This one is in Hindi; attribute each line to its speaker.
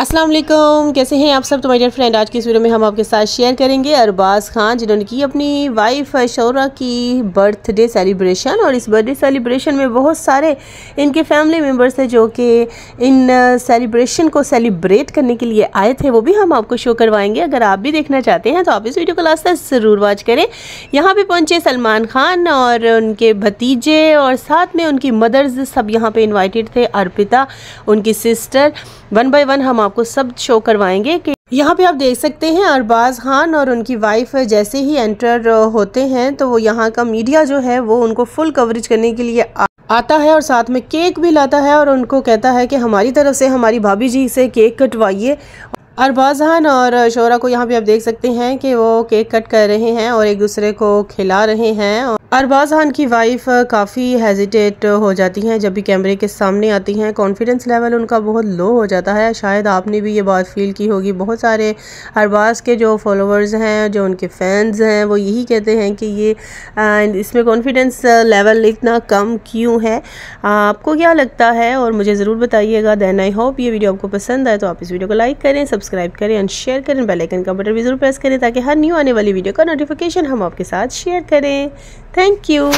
Speaker 1: अस्सलाम वालेकुम कैसे हैं आप सब तो माय डियर फ्रेंड आज की इस वीडियो में हम आपके साथ शेयर करेंगे अरबाज़ खान जिन्होंने की अपनी वाइफ शौरा की बर्थडे सेलिब्रेशन और इस बर्थडे सेलिब्रेशन में बहुत सारे इनके फैमिली मेम्बर्स हैं जो कि इन सेलिब्रेशन uh, को सेलिब्रेट करने के लिए आए थे वो भी हम आपको शो करवाएंगे अगर आप भी देखना चाहते हैं तो आप इस वीडियो को लास्ट तक ज़रूर वॉच करें यहाँ पर पहुँचे सलमान खान और उनके भतीजे और साथ में उनकी मदर्स सब यहाँ पर इन्वाइटेड थे अर्पिता उनकी सिस्टर वन बाई वन हम आपको सब शो करवाएंगे कि यहाँ पे आप देख सकते हैं अरबाज खान और उनकी वाइफ जैसे ही एंटर होते हैं तो वो यहाँ का मीडिया जो है वो उनको फुल कवरेज करने के लिए आता है और साथ में केक भी लाता है और उनको कहता है कि हमारी तरफ से हमारी भाभी जी से केक कटवाइए अरबाज और शोरा को यहाँ पे आप देख सकते हैं कि वो केक कट कर रहे हैं और एक दूसरे को खिला रहे हैं अरबाज खान की वाइफ काफ़ी हेजिटेट हो जाती हैं जब भी कैमरे के सामने आती हैं कॉन्फिडेंस लेवल उनका बहुत लो हो जाता है शायद आपने भी ये बात फील की होगी बहुत सारे अरबाज के जो फॉलोअर्स हैं जो उनके फैंस हैं वो यही कहते हैं कि ये इसमें कॉन्फिडेंस लेवल इतना कम क्यों है आपको क्या लगता है और मुझे ज़रूर बताइएगा दैन आई होप ये वीडियो आपको पसंद आए तो आप इस वीडियो को लाइक करें सब्सक्राइब सब्सक्राइब करें एंड शेयर करें बेल आइकन का बटन भी ज़रूर प्रेस करें ताकि हर न्यू आने वाली वीडियो का नोटिफिकेशन हम आपके साथ शेयर करें थैंक यू